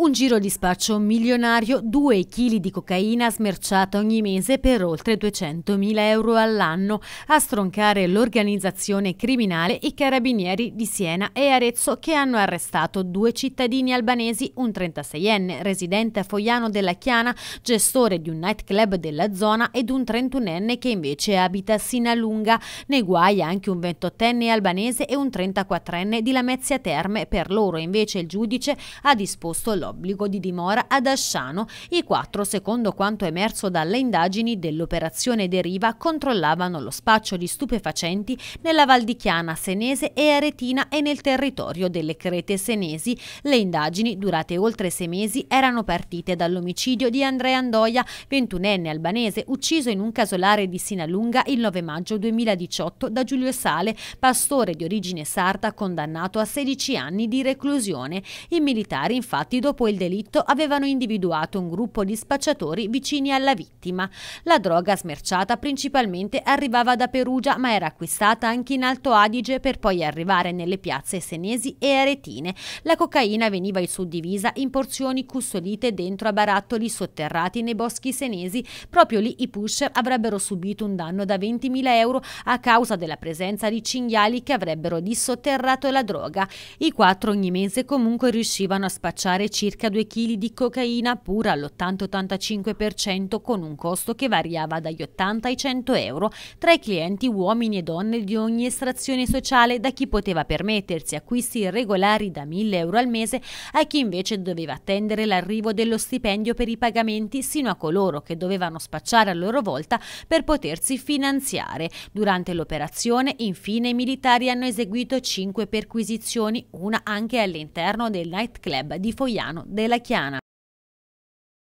Un giro di spaccio milionario, 2 kg di cocaina smerciata ogni mese per oltre 200.000 euro all'anno, a stroncare l'organizzazione criminale i carabinieri di Siena e Arezzo che hanno arrestato due cittadini albanesi, un 36enne residente a Foiano della Chiana, gestore di un nightclub della zona ed un 31enne che invece abita a Sinalunga. Nei guai anche un 28enne albanese e un 34enne di Lamezia Terme, per loro invece il giudice ha disposto l'ordine l'obbligo di dimora ad Asciano. I quattro, secondo quanto emerso dalle indagini dell'operazione Deriva, controllavano lo spaccio di stupefacenti nella Valdichiana senese e aretina e nel territorio delle Crete senesi. Le indagini, durate oltre sei mesi, erano partite dall'omicidio di Andrea Andoia, 21enne albanese, ucciso in un casolare di Sinalunga il 9 maggio 2018 da Giulio Sale, pastore di origine sarda condannato a 16 anni di reclusione. I militari infatti dopo dopo il delitto avevano individuato un gruppo di spacciatori vicini alla vittima. La droga smerciata principalmente arrivava da Perugia ma era acquistata anche in Alto Adige per poi arrivare nelle piazze senesi e aretine. La cocaina veniva suddivisa in porzioni custodite dentro a barattoli sotterrati nei boschi senesi. Proprio lì i pusher avrebbero subito un danno da 20.000 euro a causa della presenza di cinghiali che avrebbero dissotterrato la droga. I quattro ogni mese comunque riuscivano a spacciare circa circa 2 kg di cocaina pura all'80-85% con un costo che variava dagli 80 ai 100 euro tra i clienti uomini e donne di ogni estrazione sociale da chi poteva permettersi acquisti irregolari da 1000 euro al mese a chi invece doveva attendere l'arrivo dello stipendio per i pagamenti sino a coloro che dovevano spacciare a loro volta per potersi finanziare. Durante l'operazione infine i militari hanno eseguito 5 perquisizioni, una anche all'interno del nightclub di Foiano Milano, della Chiana.